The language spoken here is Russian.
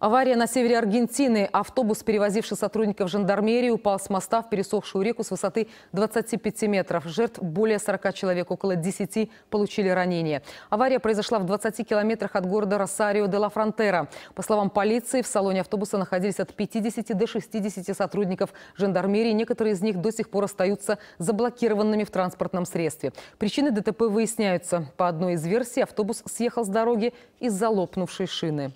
Авария на севере Аргентины. Автобус, перевозивший сотрудников жандармерии, упал с моста в пересохшую реку с высоты 25 метров. Жертв более 40 человек, около 10 получили ранения. Авария произошла в 20 километрах от города Росарио де ла Фронтера. По словам полиции, в салоне автобуса находились от 50 до 60 сотрудников жандармерии. Некоторые из них до сих пор остаются заблокированными в транспортном средстве. Причины ДТП выясняются. По одной из версий, автобус съехал с дороги из-за лопнувшей шины.